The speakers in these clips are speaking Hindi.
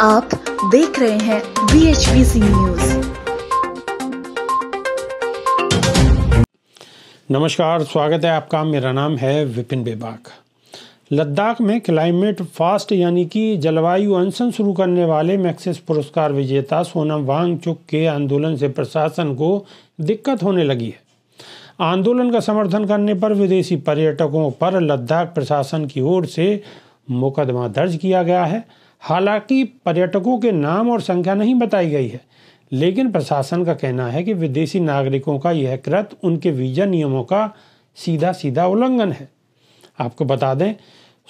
आप देख रहे हैं बी एच न्यूज नमस्कार स्वागत है आपका मेरा नाम है विपिन बेबाक लद्दाख में क्लाइमेट फास्ट यानी कि जलवायु अनशन शुरू करने वाले मैक्सिस पुरस्कार विजेता सोनम वांग चुक के आंदोलन से प्रशासन को दिक्कत होने लगी है आंदोलन का समर्थन करने पर विदेशी पर्यटकों पर लद्दाख प्रशासन की ओर से मुकदमा दर्ज किया गया है हालांकि पर्यटकों के नाम और संख्या नहीं बताई गई है लेकिन प्रशासन का कहना है कि विदेशी नागरिकों का यह कृत उनके वीजा नियमों का सीधा सीधा उल्लंघन है आपको बता दें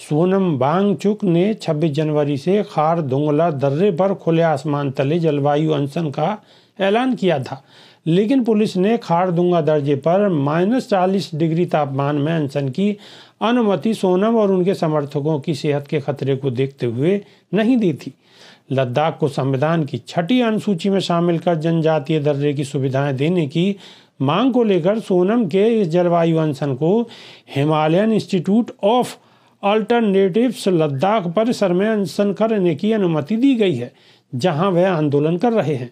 सोनम बांगचुक ने 26 जनवरी से खार दोंगला दर्रे पर खुले आसमान तले जलवायु अनशन का ऐलान किया था लेकिन पुलिस ने खारदुंगा दर्जे पर माइनस चालीस डिग्री तापमान में अनशन की अनुमति सोनम और उनके समर्थकों की सेहत के खतरे को देखते हुए नहीं दी थी लद्दाख को संविधान की छठी अनुसूची में शामिल कर जनजातीय दर्जे की सुविधाएं देने की मांग को लेकर सोनम के इस जलवायु अनशन को Himalayan institute of alternatives Ladakh परिसर में अनशन करने की अनुमति दी गई है जहां वह आंदोलन कर रहे हैं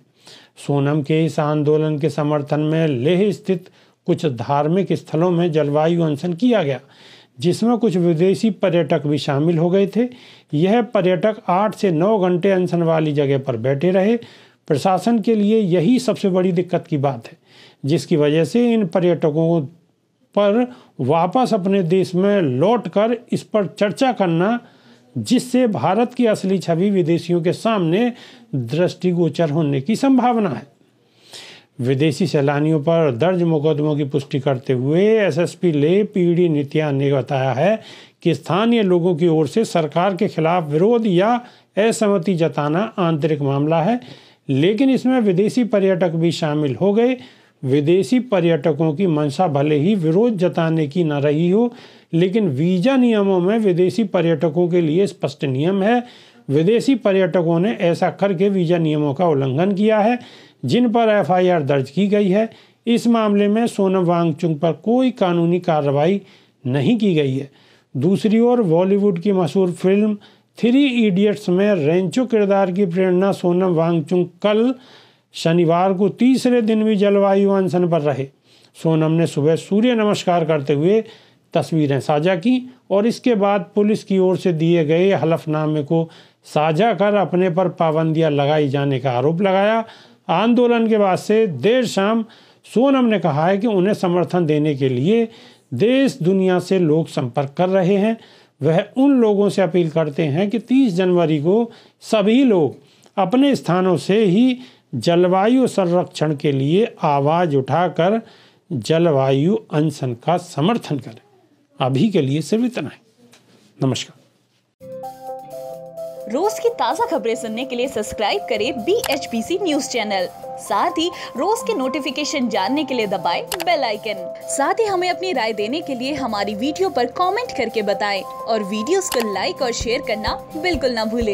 सोनम के इस आंदोलन के समर्थन में लेह स्थित कुछ धार्मिक स्थलों में जलवायु अनशन किया गया जिसमें कुछ विदेशी पर्यटक भी शामिल हो गए थे यह पर्यटक आठ से नौ घंटे अनशन वाली जगह पर बैठे रहे प्रशासन के लिए यही सबसे बड़ी दिक्कत की बात है जिसकी वजह से इन पर्यटकों पर वापस अपने देश में लौटकर इस पर चर्चा करना जिससे भारत की असली छवि विदेशियों के सामने दृष्टिगोचर होने की संभावना है विदेशी सैलानियों पर दर्ज मुकदमों की पुष्टि करते हुए एसएसपी ले पीडी नित्यान ने बताया है कि स्थानीय लोगों की ओर से सरकार के खिलाफ विरोध या असहमति जताना आंतरिक मामला है लेकिन इसमें विदेशी पर्यटक भी शामिल हो गए विदेशी पर्यटकों की मंशा भले ही विरोध जताने की न रही हो लेकिन वीजा नियमों में विदेशी पर्यटकों के लिए स्पष्ट नियम है विदेशी पर्यटकों ने ऐसा करके वीजा नियमों का उल्लंघन किया है जिन पर एफआईआर दर्ज की गई है इस मामले में सोनम वांगचुंग पर कोई कानूनी कार्रवाई नहीं की गई है दूसरी ओर बॉलीवुड की मशहूर फिल्म थ्री इडियट्स में रेंचो किरदार की प्रेरणा सोनम वांगचुंग कल शनिवार को तीसरे दिन भी जलवायु अनशन पर रहे सोनम ने सुबह सूर्य नमस्कार करते हुए तस्वीरें साझा की और इसके बाद पुलिस की ओर से दिए गए हलफनामे को साझा कर अपने पर पाबंदियां लगाई जाने का आरोप लगाया आंदोलन के बाद से देर शाम सोनम ने कहा है कि उन्हें समर्थन देने के लिए देश दुनिया से लोग संपर्क कर रहे हैं वह उन लोगों से अपील करते हैं कि 30 जनवरी को सभी लोग अपने स्थानों से ही जलवायु संरक्षण के लिए आवाज़ उठाकर जलवायु अनशन का समर्थन करें अभी के लिए सिर्फ इतना है नमस्कार रोज की ताज़ा खबरें सुनने के लिए सब्सक्राइब करें B H P C news channel साथ ही रोज के नोटिफिकेशन जानने के लिए दबाए बेल आइकन साथ ही हमें अपनी राय देने के लिए हमारी वीडियो पर कमेंट करके बताएं और वीडियोस को लाइक और शेयर करना बिल्कुल ना भूलें